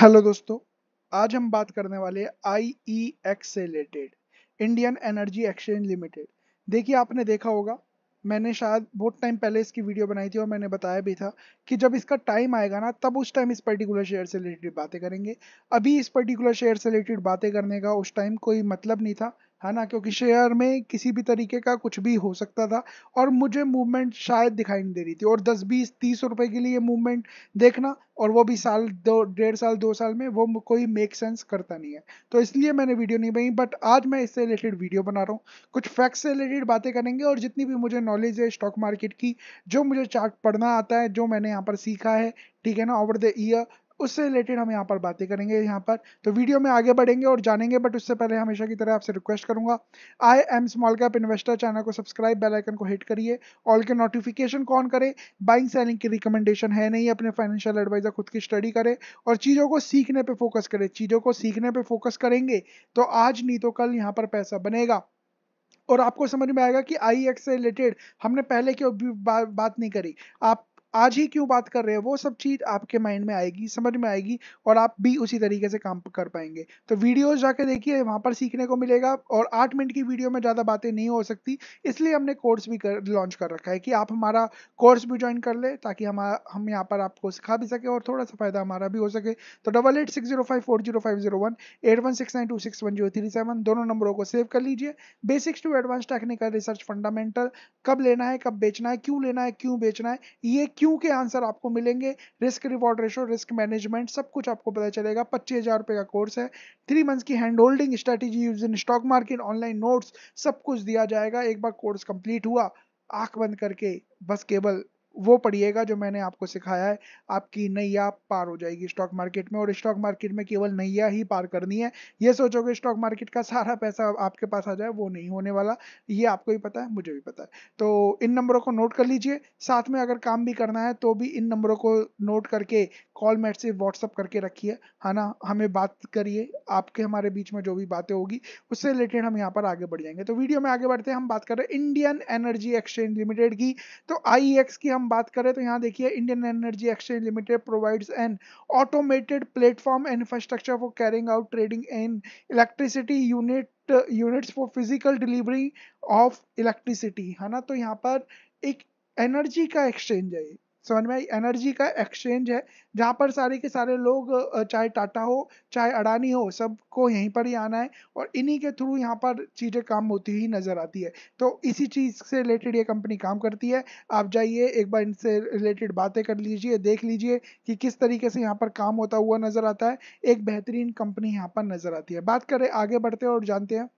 hello दोस्तों आज हम बात करने वाले आई ई एक्स से related Indian Energy Exchange Limited देखिए आपने देखा होगा मैंने शायद बहुत टाइम पहले इसकी वीडियो बनाई थी और मैंने बताया भी था कि जब इसका टाइम आएगा ना तब उस टाइम इस पर्टिकुलर शेयर से रिलेटेड बातें करेंगे अभी इस पर्टिकुलर शेयर से रिलेटेड बातें करने का उस टाइम कोई मतलब नहीं था है ना क्योंकि शेयर में किसी भी तरीके का कुछ भी हो सकता था और मुझे मूवमेंट शायद दिखाई नहीं दे रही थी और 10 बीस तीस रुपए के लिए मूवमेंट देखना और वो भी साल दो डेढ़ साल दो साल में वो कोई मेक सेंस करता नहीं है तो इसलिए मैंने वीडियो नहीं बनाई बट आज मैं इससे रिलेटेड वीडियो बना रहा हूँ कुछ फैक्ट्स से रिलेटेड बातें करेंगे और जितनी भी मुझे नॉलेज है स्टॉक मार्केट की जो मुझे चार्ट पढ़ना आता है जो मैंने यहाँ पर सीखा है ठीक है ना ओवर द ईयर उससे रिलेटेड हम यहाँ पर बातें करेंगे यहाँ पर तो वीडियो में आगे बढ़ेंगे और जानेंगे बट उससे पहले हमेशा की तरह आपसे रिक्वेस्ट करूंगा I am small cap investor channel को सब्सक्राइब बेल आइकन को हिट करिए ऑल के नोटिफिकेशन कॉन करें बाइंग सेलिंग की रिकमेंडेशन है नहीं अपने फाइनेंशियल एडवाइजर खुद की स्टडी करे और चीज़ों को सीखने पर फोकस करे चीज़ों को सीखने पर फोकस करेंगे तो आज नहीं तो कल यहाँ पर पैसा बनेगा और आपको समझ में आएगा कि आई एक्स से रिलेटेड हमने पहले क्यों बात नहीं करी आप आज ही क्यों बात कर रहे हैं वो सब चीज आपके माइंड में आएगी समझ में आएगी और आप भी उसी तरीके से काम कर पाएंगे तो वीडियोज जाके देखिए वहां पर सीखने को मिलेगा और आठ मिनट की वीडियो में ज्यादा बातें नहीं हो सकती इसलिए हमने कोर्स भी कर लॉन्च कर रखा है कि आप हमारा कोर्स भी ज्वाइन कर ले ताकि हम हम यहाँ पर आपको सिखा भी सके और थोड़ा सा फायदा हमारा भी हो सके तो double eight six zero five four zero five zero one eight one six nine two six one zero three seven दोनों नंबरों को सेव कर लीजिए basics to advance technical research fundamental कब लेना है कब बेचना है क्यों लेना है क्यों बेचना है ये क्यों क्यू के आंसर आपको मिलेंगे risk reward ratio risk management सब कुछ आपको पता चलेगा पच्चीस हज़ार रुपये का कोर्स है थ्री मंथ्स की hand holding strategy use in stock market online notes सब कुछ दिया जाएगा एक बार कोर्स कंप्लीट हुआ आंख बंद करके बस केवल वो पढ़िएगा जो मैंने आपको सिखाया है आपकी नैया पार हो जाएगी स्टॉक मार्केट में और स्टॉक मार्केट में केवल नैया ही पार करनी है ये सोचोगे स्टॉक मार्केट का सारा पैसा आपके पास आ जाए वो नहीं होने वाला ये आपको भी पता है मुझे भी पता है तो इन नंबरों को नोट कर लीजिए साथ में अगर काम भी करना है तो भी इन नंबरों को नोट करके कॉल मैसेज व्हाट्सअप करके रखिए है ना हमें बात करिए आपके हमारे बीच में जो भी बातें होगी उससे रिलेटेड हम यहाँ पर आगे बढ़ जाएंगे तो वीडियो में आगे बढ़ते हैं हम बात कर रहे हैं इंडियन एनर्जी एक्सचेंज लिमिटेड की तो आई e की हम हम बात करें तो यहाँ देखिए Indian Energy Exchange Limited provides an automated platform infrastructure for carrying out trading in electricity unit units for physical delivery of electricity है ना तो यहाँ पर एक एनर्जी का एक्सचेंज है समझ में आई एनर्जी का एक्सचेंज है जहाँ पर सारे के सारे लोग चाहे टाटा हो चाहे अडानी हो सबको यहीं पर ही आना है और इन्हीं के थ्रू यहाँ पर चीज़ें काम होती ही नज़र आती है तो इसी चीज़ से रिलेटेड ये कंपनी काम करती है आप जाइए एक बार इनसे रिलेटेड बातें कर लीजिए देख लीजिए कि किस तरीके से यहाँ पर काम होता हुआ नज़र आता है एक बेहतरीन कंपनी यहाँ पर नज़र आती है बात करें आगे बढ़ते हैं और जानते हैं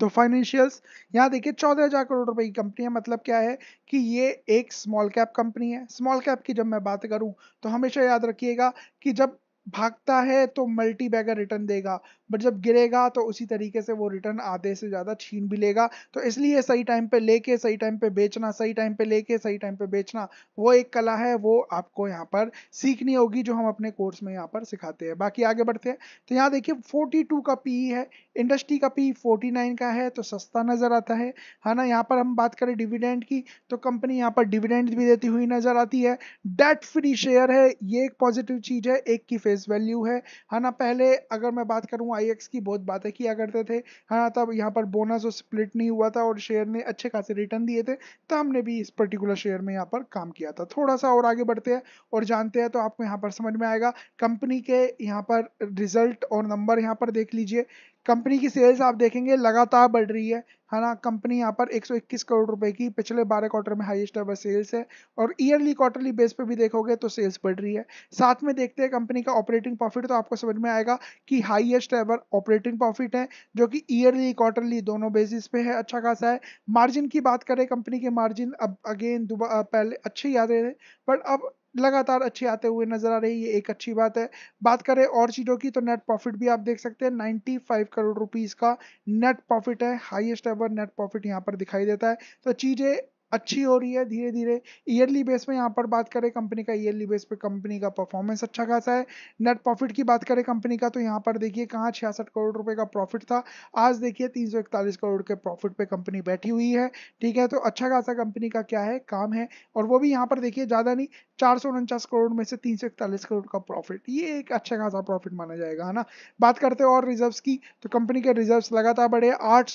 तो फाइनेंशियल्स यहाँ देखिए चौदह हजार करोड़ रुपए की कंपनी है मतलब क्या है कि ये एक स्मॉल कैप कंपनी है स्मॉल कैप की जब मैं बात करूं तो हमेशा याद रखिएगा कि जब भागता है तो मल्टी बैगर रिटर्न देगा बट जब गिरेगा तो उसी तरीके से वो रिटर्न आधे से ज़्यादा छीन भी लेगा तो इसलिए सही टाइम पे लेके सही टाइम पे बेचना सही टाइम पे लेके सही टाइम पे बेचना वो एक कला है वो आपको यहाँ पर सीखनी होगी जो हम अपने कोर्स में यहाँ पर सिखाते हैं बाकी आगे बढ़ते हैं तो यहाँ देखिए फोर्टी का पी है इंडस्ट्री का पी फोर्टी का है तो सस्ता नज़र आता है है हाँ ना यहाँ पर हम बात करें डिविडेंड की तो कंपनी यहाँ पर डिविडेंड भी देती हुई नज़र आती है डेट फ्री शेयर है ये एक पॉजिटिव चीज़ है एक की फेस वैल्यू है है हाँ ना पहले अगर मैं बात करूँ आई की बहुत बातें किया करते थे है हाँ ना तब यहाँ पर बोनस और स्प्लिट नहीं हुआ था और शेयर ने अच्छे खासे रिटर्न दिए थे तो हमने भी इस पर्टिकुलर शेयर में यहाँ पर काम किया था थोड़ा सा और आगे बढ़ते हैं और जानते हैं तो आपको यहाँ पर समझ में आएगा कंपनी के यहाँ पर रिजल्ट और नंबर यहाँ पर देख लीजिए कंपनी की सेल्स आप देखेंगे लगातार बढ़ रही है है ना कंपनी यहाँ पर 121 करोड़ रुपए की पिछले 12 क्वार्टर में हाईएस्ट एवर सेल्स है और ईयरली क्वार्टरली बेस पे भी देखोगे तो सेल्स बढ़ रही है साथ में देखते हैं कंपनी का ऑपरेटिंग प्रॉफिट तो आपको समझ में आएगा कि हाईएस्ट एवर ऑपरेटिंग प्रॉफिट है जो कि ईयरली क्वार्टरली दोनों बेसिस पे है अच्छा खासा है मार्जिन की बात करें कंपनी के मार्जिन अब अगेन पहले अच्छे ही रहे थे बट अब लगातार अच्छे आते हुए नजर आ रही है एक अच्छी बात है बात करें और चीज़ों की तो नेट प्रॉफिट भी आप देख सकते हैं 95 करोड़ रुपीस का नेट प्रॉफिट है हाईएस्ट एवर नेट प्रॉफिट यहाँ पर दिखाई देता है तो चीज़ें अच्छी हो रही है धीरे धीरे ईयरली बेस में यहाँ पर बात करें कंपनी का ईयरली बेस पे कंपनी का परफॉर्मेंस अच्छा खासा है नेट प्रॉफिट की बात करें कंपनी का तो यहाँ पर देखिए कहाँ छियासठ करोड़ रुपए का प्रॉफिट था आज देखिए तीन करोड़ के प्रॉफिट पे कंपनी बैठी हुई है ठीक है तो अच्छा खासा कंपनी का क्या है काम है और वो भी यहाँ पर देखिए ज़्यादा नहीं चार करोड़ में से तीन करोड़ का प्रॉफिट ये एक अच्छा खासा प्रॉफिट माना जाएगा है ना बात करते हैं और रिज़र्व की तो कंपनी के रिजर्व्स लगातार बढ़े आठ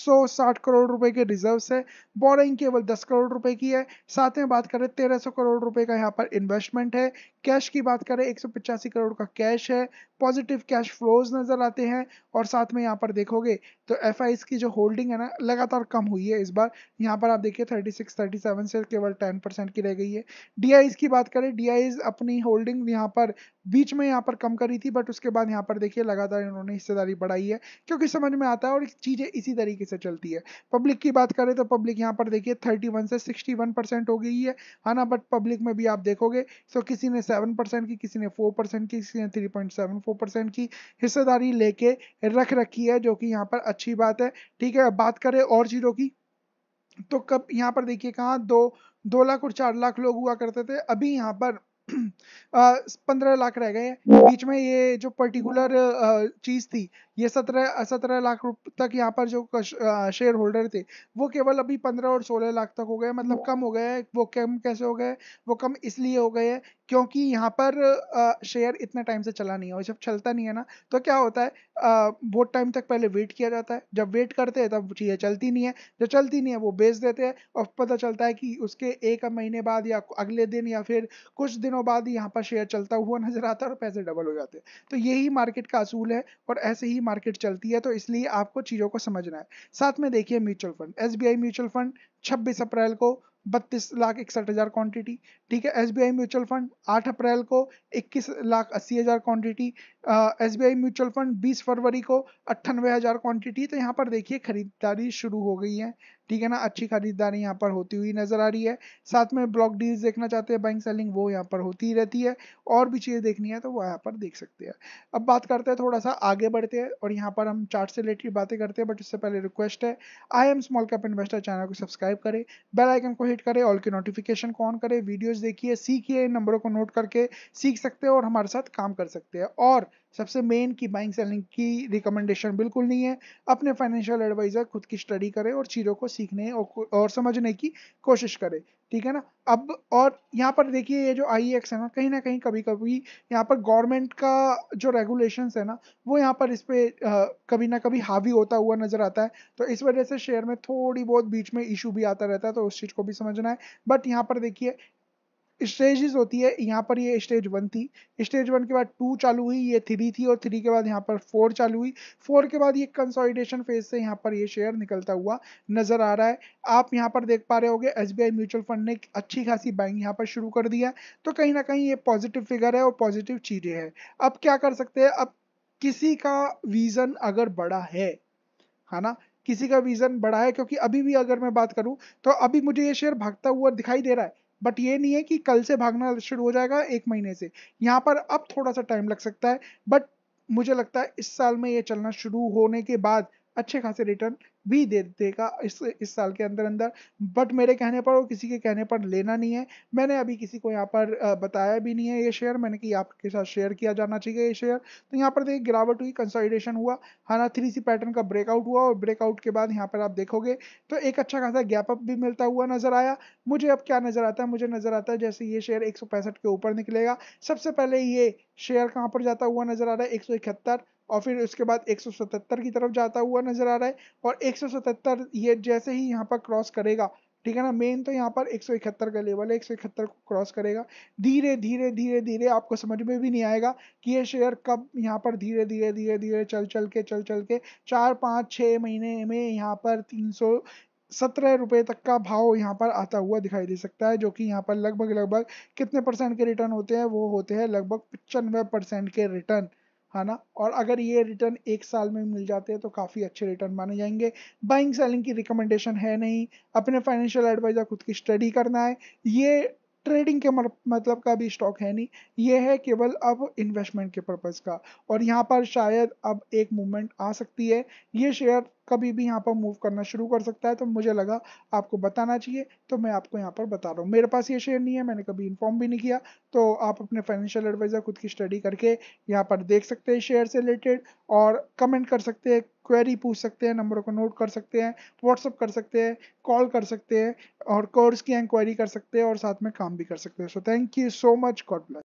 करोड़ रुपए के रिजर्व्स है बोरिंग केवल दस करोड़ रुपए की है साथ में बात करें तेरह सौ करोड़ रुपए का यहाँ पर इन्वेस्टमेंट है कैश की बात करें एक करोड़ का कैश है पॉजिटिव कैश फ्लोज नज़र आते हैं और साथ में यहाँ पर देखोगे तो एफ की जो होल्डिंग है ना लगातार कम हुई है इस बार यहाँ पर आप देखिए 36, 37 से केवल 10 परसेंट की रह गई है डी की बात करें डी अपनी होल्डिंग यहाँ पर बीच में यहाँ पर कम करी थी बट उसके बाद यहाँ पर देखिए लगातार इन्होंने हिस्सेदारी बढ़ाई है क्योंकि समझ में आता है और चीज़ें इसी तरीके से चलती है पब्लिक की बात करें तो पब्लिक यहाँ पर देखिए थर्टी से सिक्सटी परसेंट हो गई है है हाँ ना बट पब्लिक में भी आप देखोगे तो किसी ने सेवन परसेंट की किसी ने फोर परसेंट की किसी ने three point seven four percent की हिस्सेदारी लेके रख रखी है जो कि यहाँ पर अच्छी बात है ठीक है अब बात करें और चीज़ों की तो कब यहाँ पर देखिए कहाँ दो दो लाख और चार लाख लोग हुआ करते थे अभी यहाँ पर पंद्रह लाख रह गए बीच में ये जो पर्टिकुलर चीज़ थी ये सत्रह सत्रह लाख रुपए तक यहाँ पर जो शेयर होल्डर थे वो केवल अभी पंद्रह और सोलह लाख तक हो गए मतलब कम हो गए वो कम कैसे हो गए वो कम इसलिए हो गए क्योंकि यहाँ पर शेयर इतने टाइम से चला नहीं है और जब चलता नहीं है ना तो क्या होता है बहुत टाइम तक पहले वेट किया जाता है जब वेट करते हैं तब चीज़ें चलती नहीं है जब चलती नहीं है वो बेच देते हैं और पता चलता है कि उसके एक महीने बाद या अगले दिन या फिर कुछ दिनों बाद यहाँ पर शेयर चलता हुआ नजर आता है और पैसे डबल हो जाते हैं तो यही मार्केट का असूल है और ऐसे ही मार्केट चलती है तो इसलिए आपको चीज़ों को समझना है साथ में देखिए mutual fund S mutual fund छब्बीस अप्रैल को बत्तीस लाख इकसठ हज़ार क्वान्टिटी ठीक है एस म्यूचुअल फंड आठ अप्रैल को इक्कीस लाख अस्सी हज़ार quantity S B I mutual fund बीस फरवरी को अट्ठानवे हज़ार क्वान्टिटी तो यहाँ पर देखिए खरीदारी शुरू हो गई है ठीक है ना अच्छी खरीदारी यहाँ पर होती हुई नज़र आ रही है साथ में ब्लॉक डील्स देखना चाहते हैं बैंक सेलिंग वो यहाँ पर होती ही रहती है और भी चीज़ें देखनी है तो वो यहाँ पर देख सकते हैं अब बात करते हैं थोड़ा सा आगे बढ़ते हैं और यहाँ पर हम चार्ट से रिलेटेड बातें करते हैं बट उससे पहले रिक्वेस्ट है I am small cap investor channel को सब्सक्राइब करें बेल आइकन को हिट करें ऑल की नोटिफिकेशन को ऑन करें वीडियोज़ देखिए सीखिए इन नंबरों को नोट करके सीख सकते हैं और हमारे साथ काम कर सकते हैं और सबसे मेन की बाइंग सेलिंग की रिकमेंडेशन बिल्कुल नहीं है अपने फाइनेंशियल एडवाइज़र खुद की स्टडी करें और चीज़ों को सीखने और, और समझने की कोशिश करें ठीक है ना अब और यहाँ पर देखिए ये जो आई एक्स e है ना कहीं ना कहीं कभी कभी यहाँ पर गवर्नमेंट का जो रेगुलेशन है ना वो यहाँ पर इस पर कभी ना कभी हावी होता हुआ नजर आता है तो इस वजह से शेयर में थोड़ी बहुत बीच में इशू भी आता रहता है तो उस चीज़ को भी समझना है बट यहाँ पर देखिए स्टेजेस होती है यहाँ पर ये स्टेज वन थी स्टेज वन के बाद टू चालू हुई ये थ्री थी और थ्री के बाद यहाँ पर फोर चालू हुई फोर के बाद ये कंसोलिडेशन फेज से यहाँ पर ये शेयर निकलता हुआ नजर आ रहा है आप यहाँ पर देख पा रहे होंगे एस म्यूचुअल फंड ने अच्छी खासी बाइंग यहाँ पर शुरू कर दिया तो कहीं ना कहीं ये पॉजिटिव फिगर है और पॉजिटिव चीज़ें है अब क्या कर सकते हैं अब किसी का विजन अगर बड़ा है है ना किसी का विजन बड़ा है क्योंकि अभी भी अगर मैं बात करूं तो अभी मुझे ये शेयर भागता हुआ दिखाई दे रहा है बट ये नहीं है कि कल से भागना शुरू हो जाएगा एक महीने से यहाँ पर अब थोड़ा सा टाइम लग सकता है बट मुझे लगता है इस साल में ये चलना शुरू होने के बाद अच्छे खासे रिटर्न भी दे देगा इस इस साल के अंदर अंदर बट मेरे कहने पर और किसी के कहने पर लेना नहीं है मैंने अभी किसी को यहाँ पर बताया भी नहीं है ये शेयर मैंने कि आपके साथ शेयर किया जाना चाहिए ये शेयर तो यहाँ पर देखिए गिरावट हुई कंसोलिडेशन हुआ हाना थ्री सी पैटर्न का ब्रेकआउट हुआ और ब्रेकआउट के बाद यहाँ पर आप देखोगे तो एक अच्छा खासा गैप अप भी मिलता हुआ नजर आया मुझे अब क्या नजर आता है मुझे नजर आता है जैसे ये शेयर एक के ऊपर निकलेगा सबसे पहले ये शेयर कहाँ पर जाता हुआ नजर आ रहा है एक और फिर उसके बाद 177 की तरफ जाता हुआ नजर आ रहा है और 177 ये जैसे ही यहाँ पर क्रॉस करेगा ठीक है ना मेन तो यहाँ पर 171 का लेवल है एक को क्रॉस करेगा धीरे धीरे धीरे धीरे आपको समझ में भी नहीं आएगा कि ये शेयर कब यहाँ पर धीरे धीरे धीरे धीरे चल चल के चल चल के चार पाँच छः महीने में यहाँ पर तीन सौ सत्रह रुपये तक का भाव यहाँ पर आता हुआ दिखाई दे सकता है जो कि यहाँ पर लगभग लगभग कितने परसेंट के रिटर्न होते हैं वो होते हैं लगभग पचानवे परसेंट के रिटर्न है ना और अगर ये रिटर्न एक साल में मिल जाते हैं तो काफ़ी अच्छे रिटर्न माने जाएंगे बाइंग सेलिंग की रिकमेंडेशन है नहीं अपने फाइनेंशियल एडवाइज़र खुद की स्टडी करना है ये ट्रेडिंग के मतलब का भी स्टॉक है नहीं ये है केवल अब इन्वेस्टमेंट के पर्पज़ का और यहाँ पर शायद अब एक मूवमेंट आ सकती है ये शेयर कभी भी यहाँ पर मूव करना शुरू कर सकता है तो मुझे लगा आपको बताना चाहिए तो मैं आपको यहाँ पर बता रहा हूँ मेरे पास ये शेयर नहीं है मैंने कभी इन्फॉर्म भी नहीं किया तो आप अपने फाइनेंशियल एडवाइज़र खुद की स्टडी करके यहाँ पर देख सकते हैं शेयर से रिलेटेड और कमेंट कर सकते हैं क्वेरी पूछ सकते हैं नंबरों को नोट कर सकते हैं व्हाट्सअप कर सकते हैं कॉल कर सकते हैं और कोर्स की इंक्वायरी कर सकते हैं और साथ में काम भी कर सकते हैं so thank you so much God bless